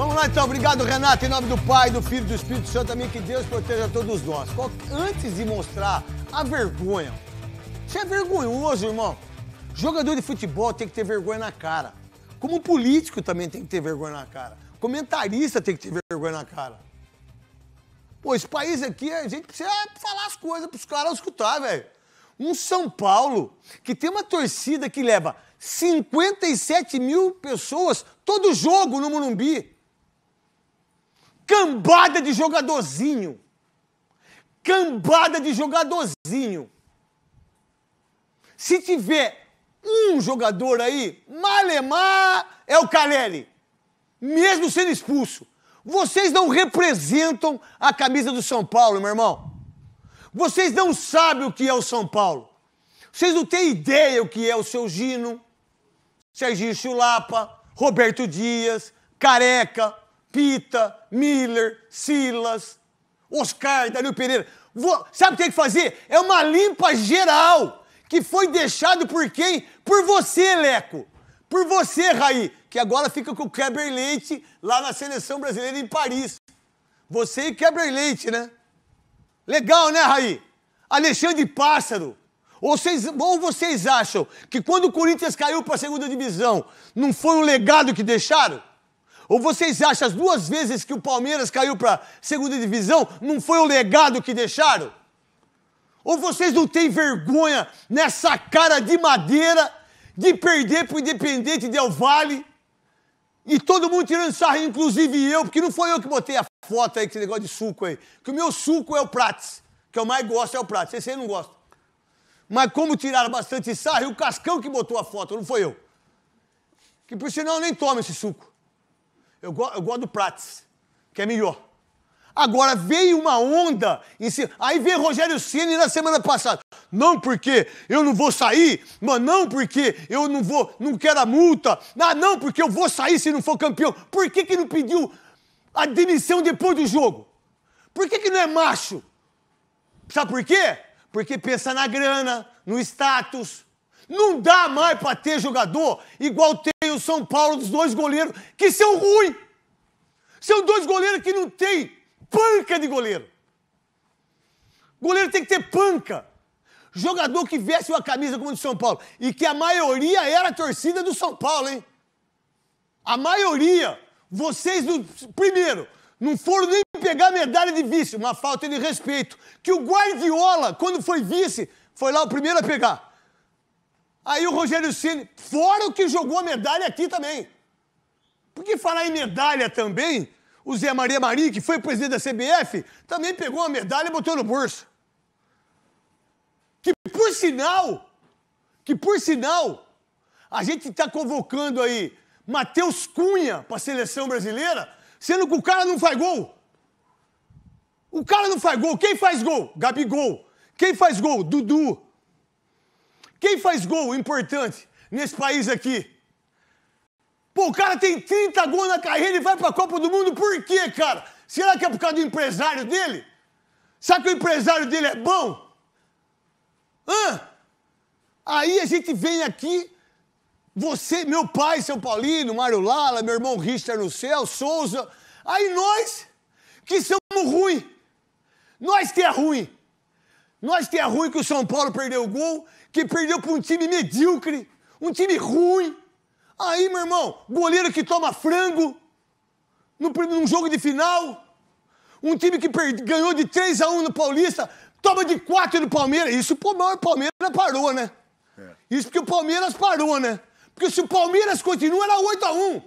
Vamos lá então, obrigado Renato, em nome do Pai, do Filho e do Espírito Santo também, que Deus proteja todos nós. Antes de mostrar a vergonha, você é vergonhoso, irmão. Jogador de futebol tem que ter vergonha na cara. Como político também tem que ter vergonha na cara. Comentarista tem que ter vergonha na cara. Pô, esse país aqui, a gente precisa falar as coisas pros caras escutar, velho. Um São Paulo que tem uma torcida que leva 57 mil pessoas todo jogo no Morumbi. Cambada de jogadorzinho. Cambada de jogadorzinho. Se tiver um jogador aí, Malemar é o Caleri, mesmo sendo expulso. Vocês não representam a camisa do São Paulo, meu irmão. Vocês não sabem o que é o São Paulo. Vocês não têm ideia o que é o seu Gino, Serginho Chulapa, Roberto Dias, Careca, Pita, Miller, Silas, Oscar, Danilo Pereira. Vou, sabe o que tem que fazer? É uma limpa geral que foi deixado por quem? Por você, Leco. Por você, Raí, que agora fica com o Kleber Leite lá na seleção brasileira em Paris. Você e Kleber Leite, né? Legal, né, Raí? Alexandre Pássaro. Ou vocês, ou vocês acham que quando o Corinthians caiu para a segunda divisão, não foi um legado que deixaram? Ou vocês acham as duas vezes que o Palmeiras caiu para segunda divisão não foi o legado que deixaram? Ou vocês não têm vergonha nessa cara de madeira de perder para o Independente Del Vale? E todo mundo tirando sarro, inclusive eu, porque não foi eu que botei a foto aí, que esse negócio de suco aí. Que o meu suco é o Prates, que eu mais gosto é o Prates, esse aí não gosta. Mas como tiraram bastante sarro, e o Cascão que botou a foto, não foi eu. Que por sinal eu nem tomo esse suco. Eu, go, eu gosto do Prats, que é melhor. Agora veio uma onda em cima. Aí veio Rogério Ceni na semana passada. Não porque eu não vou sair, mas não porque eu não vou, não quero a multa. Ah, não porque eu vou sair se não for campeão. Por que, que não pediu a demissão depois do jogo? Por que, que não é macho? Sabe por quê? Porque pensa na grana, no status. Não dá mais para ter jogador igual o São Paulo dos dois goleiros que são ruins. São dois goleiros que não tem panca de goleiro. Goleiro tem que ter panca. Jogador que veste uma camisa como o do São Paulo. E que a maioria era a torcida do São Paulo, hein? A maioria. Vocês, do, primeiro, não foram nem pegar medalha de vice, uma falta de respeito. Que o Guardiola, quando foi vice, foi lá o primeiro a pegar. Aí o Rogério Ceni, fora o que jogou a medalha aqui também. Porque falar em medalha também, o Zé Maria Marim, que foi presidente da CBF, também pegou uma medalha e botou no bolso. Que por sinal, que por sinal, a gente está convocando aí Matheus Cunha para a seleção brasileira, sendo que o cara não faz gol. O cara não faz gol. Quem faz gol? Gabigol. Quem faz gol? Dudu. Quem faz gol importante nesse país aqui? Pô, o cara tem 30 gols na carreira e vai pra Copa do Mundo, por quê, cara? Será que é por causa do empresário dele? Será que o empresário dele é bom? Hã? Aí a gente vem aqui, você, meu pai, São Paulino, Mário Lala, meu irmão Richard no céu, Souza. Aí nós, que somos ruim. Nós que é ruim. Nós que é ruim que o São Paulo perdeu o gol, que perdeu para um time medíocre, um time ruim. Aí, meu irmão, goleiro que toma frango no, num jogo de final. Um time que ganhou de 3 a 1 no Paulista, toma de 4 no Palmeiras. Isso o Palmeiras parou, né? É. Isso porque o Palmeiras parou, né? Porque se o Palmeiras continua, era 8 a 1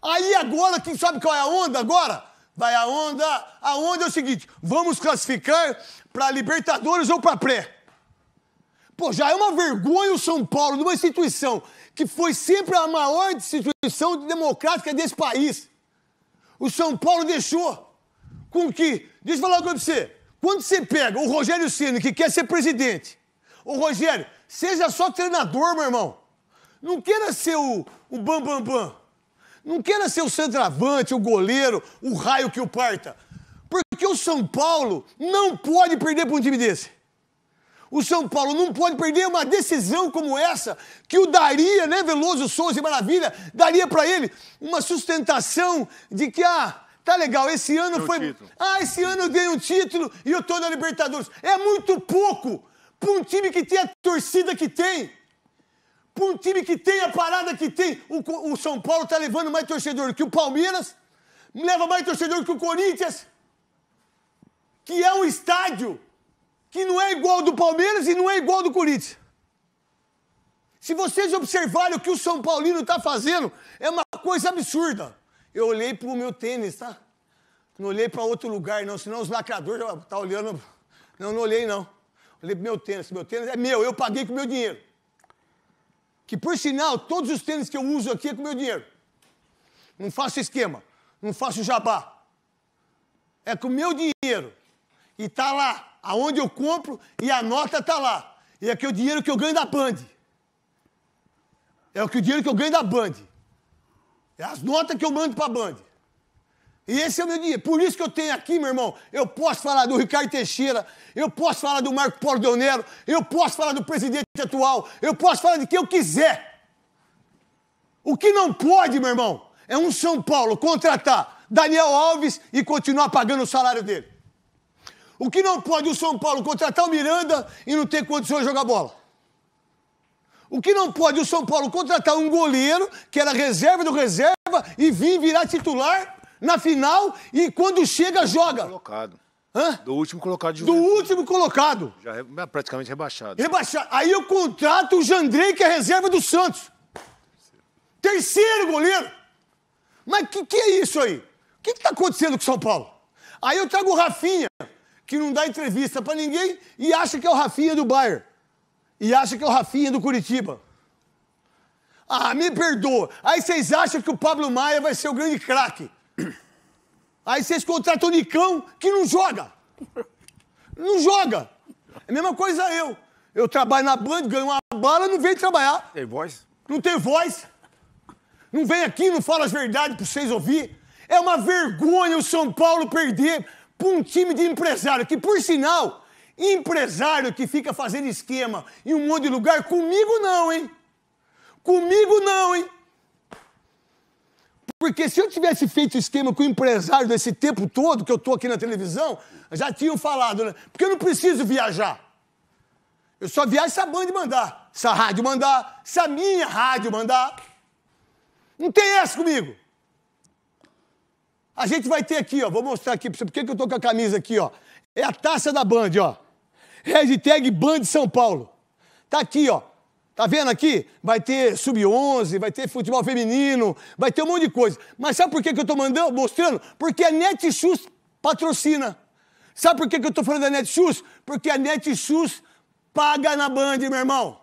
Aí agora, quem sabe qual é a onda agora? Vai a onda. A onda é o seguinte: vamos classificar para Libertadores ou para pré. Pô, já é uma vergonha o São Paulo, numa instituição que foi sempre a maior instituição democrática desse país. O São Paulo deixou com que. Deixa eu falar uma coisa pra você. Quando você pega o Rogério Ceni, que quer ser presidente, o Rogério, seja só treinador, meu irmão. Não queira ser o, o Bam Bam Bam. Não queira ser o centroavante, o goleiro, o raio que o parta. Porque o São Paulo não pode perder para um time desse. O São Paulo não pode perder uma decisão como essa, que o daria, né, Veloso, Souza e Maravilha, daria para ele uma sustentação de que, ah, tá legal, esse ano Meu foi. Título. Ah, esse ano eu ganhei um título e eu tô na Libertadores. É muito pouco para um time que tem a torcida que tem para um time que tem a parada que tem, o, o São Paulo está levando mais torcedor que o Palmeiras, leva mais torcedor que o Corinthians, que é um estádio que não é igual do Palmeiras e não é igual do Corinthians. Se vocês observarem o que o São Paulino está fazendo, é uma coisa absurda. Eu olhei para o meu tênis, tá? Não olhei para outro lugar, não, senão os lacradores estão tá olhando. Não, não olhei, não. Olhei para meu tênis. Meu tênis é meu, eu paguei com meu dinheiro que por sinal, todos os tênis que eu uso aqui é com meu dinheiro. Não faço esquema, não faço jabá. É com meu dinheiro. E tá lá, aonde eu compro e a nota tá lá. E é que o dinheiro que eu ganho da Band. É o que o dinheiro que eu ganho da Band. É as notas que eu mando para a Band. E esse é o meu dia. Por isso que eu tenho aqui, meu irmão, eu posso falar do Ricardo Teixeira, eu posso falar do Marco Paulo Deonero, eu posso falar do presidente atual, eu posso falar de quem eu quiser. O que não pode, meu irmão, é um São Paulo contratar Daniel Alves e continuar pagando o salário dele. O que não pode o São Paulo contratar o Miranda e não ter condições de jogar bola. O que não pode o São Paulo contratar um goleiro que era reserva do reserva e vir virar titular na final e quando chega, joga. Colocado. Hã? Do último colocado de Juventude. Do último colocado. Já praticamente rebaixado. Rebaixado. Aí eu contrato o Jandrei, que é reserva do Santos. Terceiro goleiro. Mas o que, que é isso aí? O que está acontecendo com São Paulo? Aí eu trago o Rafinha, que não dá entrevista para ninguém e acha que é o Rafinha do Bayern. E acha que é o Rafinha do Curitiba. Ah, me perdoa. Aí vocês acham que o Pablo Maia vai ser o grande craque. Aí vocês contratam o Nicão, que não joga. Não joga. É a mesma coisa eu. Eu trabalho na Band, ganho uma bala, não vem trabalhar. Tem voz? Não tem voz. Não vem aqui, não fala as verdades pra vocês ouvir. É uma vergonha o São Paulo perder pra um time de empresário, que por sinal, empresário que fica fazendo esquema em um monte de lugar, comigo não, hein? Comigo não, hein? Porque se eu tivesse feito esquema com o empresário desse tempo todo que eu estou aqui na televisão, já tinham falado, né? Porque eu não preciso viajar. Eu só viajo se a banda mandar, se a rádio mandar, se a minha rádio mandar. Não tem essa comigo. A gente vai ter aqui, ó, vou mostrar aqui para você, por que eu tô com a camisa aqui, ó. É a taça da Band, ó. Hashtag Band São Paulo. Tá aqui, ó. Tá vendo aqui? Vai ter sub-11, vai ter futebol feminino, vai ter um monte de coisa. Mas sabe por que, que eu estou mandando, mostrando? Porque a Netshoes patrocina. Sabe por que, que eu estou falando da Netshoes? Porque a Netshoes paga na Band, meu irmão.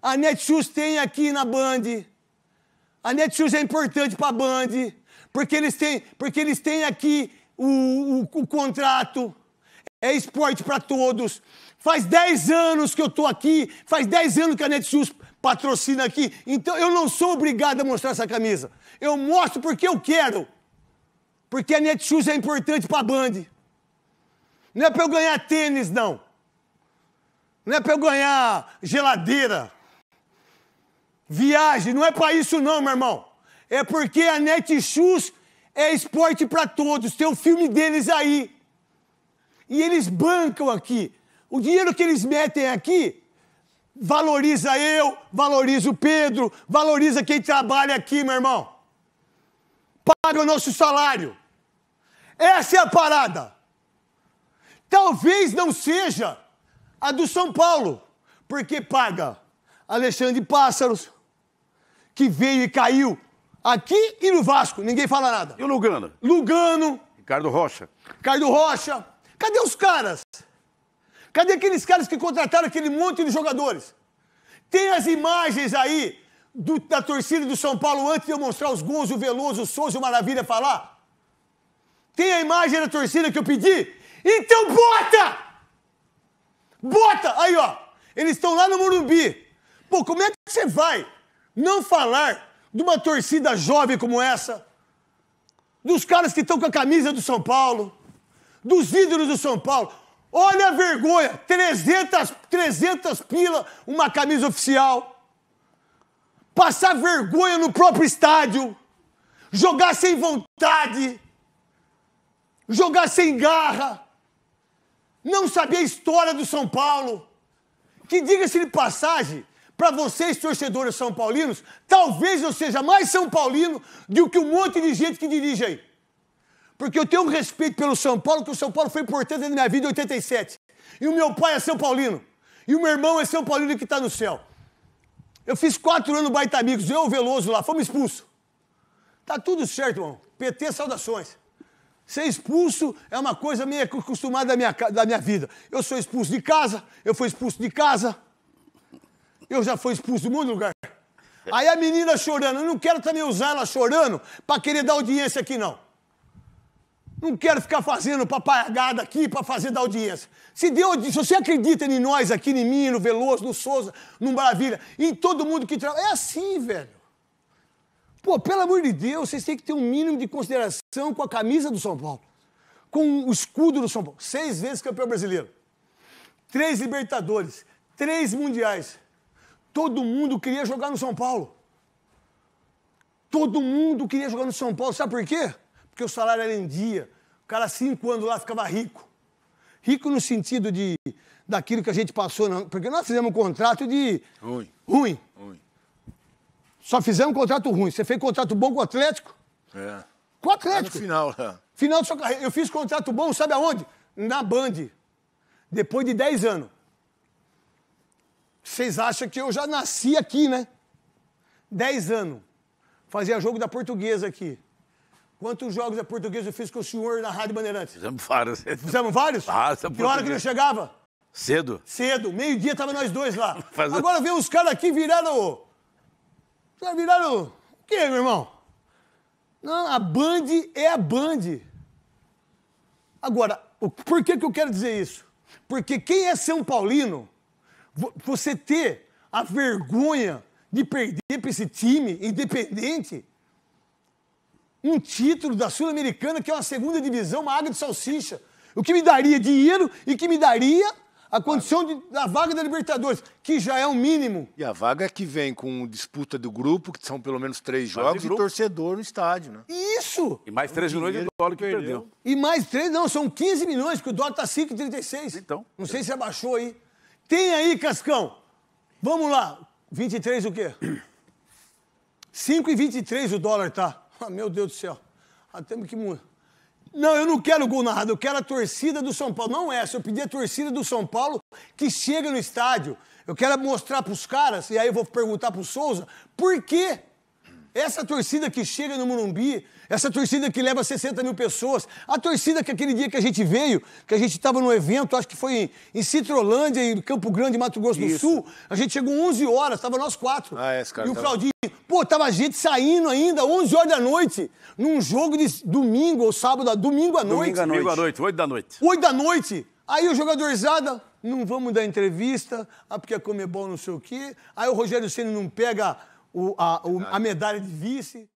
A Netshoes tem aqui na Band. A Netshoes é importante para a Band, porque eles têm, porque eles têm aqui o, o, o contrato é esporte para todos. Faz 10 anos que eu estou aqui, faz 10 anos que a Netshoes patrocina aqui, então eu não sou obrigado a mostrar essa camisa. Eu mostro porque eu quero. Porque a Netshoes é importante para a Band. Não é para eu ganhar tênis, não. Não é para eu ganhar geladeira, viagem. Não é para isso, não, meu irmão. É porque a Netshoes é esporte para todos. Tem o um filme deles aí e eles bancam aqui. O dinheiro que eles metem aqui valoriza eu, valoriza o Pedro, valoriza quem trabalha aqui, meu irmão. Paga o nosso salário. Essa é a parada. Talvez não seja a do São Paulo, porque paga Alexandre Pássaros, que veio e caiu aqui e no Vasco, ninguém fala nada. E o Lugano? Lugano. Ricardo Rocha. Ricardo Rocha. Cadê os caras? Cadê aqueles caras que contrataram aquele monte de jogadores? Tem as imagens aí do, da torcida do São Paulo antes de eu mostrar os gols, o Veloso, o Souza, o Maravilha falar? Tem a imagem da torcida que eu pedi? Então bota! Bota! Aí, ó. Eles estão lá no Morumbi. Pô, como é que você vai não falar de uma torcida jovem como essa? Dos caras que estão com a camisa do São Paulo? dos ídolos do São Paulo. Olha a vergonha, 300, 300 pila uma camisa oficial. Passar vergonha no próprio estádio. Jogar sem vontade. Jogar sem garra. Não saber a história do São Paulo. Que diga-se de passagem, para vocês, torcedores são paulinos, talvez eu seja mais são paulino do que um monte de gente que dirige aí. Porque eu tenho um respeito pelo São Paulo, que o São Paulo foi importante na minha vida em 87. E o meu pai é São Paulino. E o meu irmão é São Paulino que está no céu. Eu fiz quatro anos no Baita Amigos, eu o Veloso lá, fomos expulsos. Tá tudo certo, irmão. PT, saudações. Ser expulso é uma coisa meio acostumada da minha, da minha vida. Eu sou expulso de casa, eu fui expulso de casa, eu já fui expulso de muito lugar. Aí a menina chorando, eu não quero também usar ela chorando para querer dar audiência aqui, não. Não quero ficar fazendo papagada aqui para fazer da audiência. Se, Deus, se você acredita em nós aqui, em mim, no Veloso, no Souza, no Maravilha, em todo mundo que trabalha. É assim, velho. Pô, pelo amor de Deus, vocês têm que ter um mínimo de consideração com a camisa do São Paulo, com o escudo do São Paulo. Seis vezes campeão brasileiro, três Libertadores, três Mundiais. Todo mundo queria jogar no São Paulo. Todo mundo queria jogar no São Paulo. Sabe por quê? porque o salário era em dia. O cara, cinco anos lá, ficava rico. Rico no sentido de daquilo que a gente passou, porque nós fizemos um contrato de. Ruim. Ruim. ruim. Só fizemos um contrato ruim. Você fez um contrato bom com o Atlético? É. Com o Atlético. Tá no final, é. Final de sua carreira. Eu fiz contrato bom, sabe aonde? Na Band. Depois de 10 anos. Vocês acham que eu já nasci aqui, né? 10 anos. Fazia jogo da portuguesa aqui. Quantos jogos a portuguesa eu fiz com o senhor na Rádio Bandeirantes? Fizemos vários. Fizemos vários? Ah, que hora que ele chegava? Cedo. Cedo. Meio-dia tava nós dois lá. Agora vem os caras aqui viraram. Viraram. O quê, meu irmão? Não, a Band é a Band. Agora, por que, que eu quero dizer isso? Porque quem é São Paulino, você ter a vergonha de perder para esse time independente um título da Sul-Americana, que é uma segunda divisão, uma água de salsicha. O que me daria dinheiro e que me daria a condição de, da vaga da Libertadores, que já é o um mínimo. E a vaga que vem com disputa do grupo, que são pelo menos três jogos, e torcedor no estádio, né? Isso! E mais 3 milhões de dólar que perdeu. E mais três, não, são 15 milhões, porque o dólar tá 5,36. Então. Não sei se abaixou aí. Tem aí, Cascão. Vamos lá. 23 o quê? 5,23 o dólar tá. Ah, meu Deus do céu. Ah, temos que mudar. Não, eu não quero gol narrado, eu quero a torcida do São Paulo. Não essa, eu pedi a torcida do São Paulo que chegue no estádio. Eu quero mostrar para os caras, e aí eu vou perguntar para o Souza, por que essa torcida que chega no Morumbi, essa torcida que leva 60 mil pessoas, a torcida que aquele dia que a gente veio, que a gente estava no evento, acho que foi em, Citrolândia, em Campo Grande, Mato Grosso Isso. do Sul, a gente chegou 11 horas, estava nós quatro. Ah, é, esse cara e o tá Claudinho, Pô, tava gente saindo ainda, 11 horas da noite, num jogo de domingo ou sábado, domingo à noite. Domingo à noite, domingo à noite 8 da noite. 8 da noite. Aí o jogadorzada, não vamos dar entrevista, ah, porque é Comebol não sei o quê. Aí o Rogério Senna não pega o, a, o, a medalha de vice.